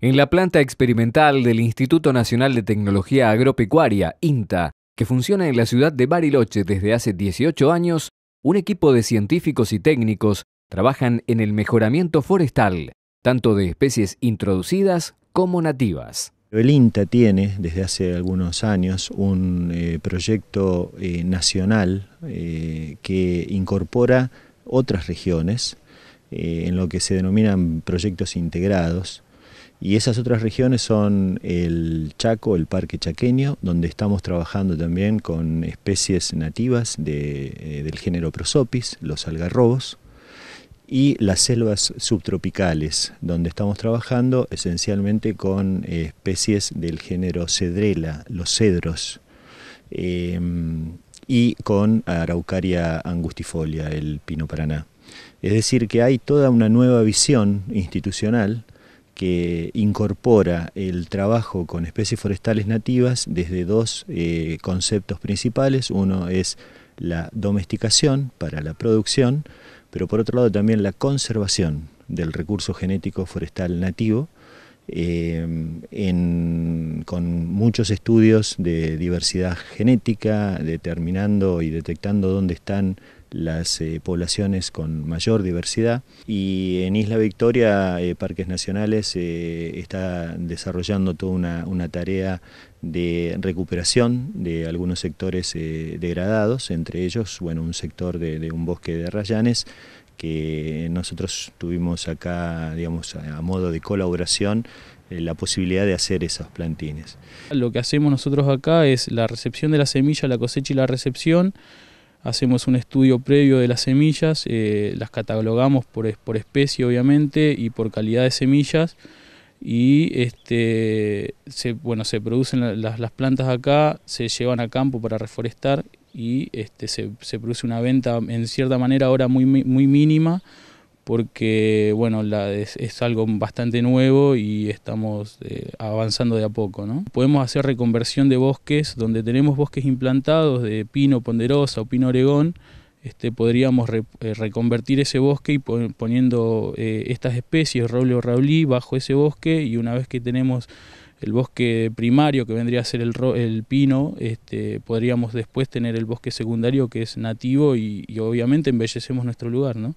en la planta experimental del Instituto Nacional de Tecnología Agropecuaria, INTA, que funciona en la ciudad de Bariloche desde hace 18 años, un equipo de científicos y técnicos trabajan en el mejoramiento forestal, tanto de especies introducidas como nativas. El INTA tiene desde hace algunos años un eh, proyecto eh, nacional eh, que incorpora otras regiones en lo que se denominan proyectos integrados y esas otras regiones son el Chaco, el Parque Chaqueño, donde estamos trabajando también con especies nativas eh, del género Prosopis, los algarrobos, y las selvas subtropicales, donde estamos trabajando esencialmente con especies del género Cedrela, los cedros, em, y con Araucaria angustifolia, el pino paraná. Es decir, que hay toda una nueva visión institucional que incorpora el trabajo con especies forestales nativas desde dos eh, conceptos principales. Uno es la domesticación para la producción, pero por otro lado también la conservación del recurso genético forestal nativo, eh, con muchos estudios de diversidad genética, determinando y detectando dónde están las eh, poblaciones con mayor diversidad. Y en Isla Victoria, eh, Parques Nacionales eh, está desarrollando toda una, tarea de recuperación de algunos sectores degradados, entre ellos bueno, un sector de, un bosque de rayanes que nosotros tuvimos acá, digamos, a modo de colaboración, la posibilidad de hacer esos plantines. Lo que hacemos nosotros acá es la recepción de la semilla, la cosecha y la recepción, hacemos un estudio previo de las semillas, eh, las catalogamos por, por, especie obviamente y por calidad de semillas y este, se, bueno, se producen las, plantas acá, se llevan a campo para reforestar y este, se, produce una venta en cierta manera ahora muy, muy mínima porque bueno, es, algo bastante nuevo y estamos eh, avanzando de a poco. Podemos hacer reconversión de bosques, donde tenemos bosques implantados de pino ponderosa o pino oregón, este, podríamos eh, reconvertir ese bosque poniendo eh, estas especies, roble o raulí, bajo ese bosque y una vez que tenemos el bosque primario que vendría a ser el, pino, este, podríamos después tener el bosque secundario que es nativo y, y obviamente embellecemos nuestro lugar. ¿no?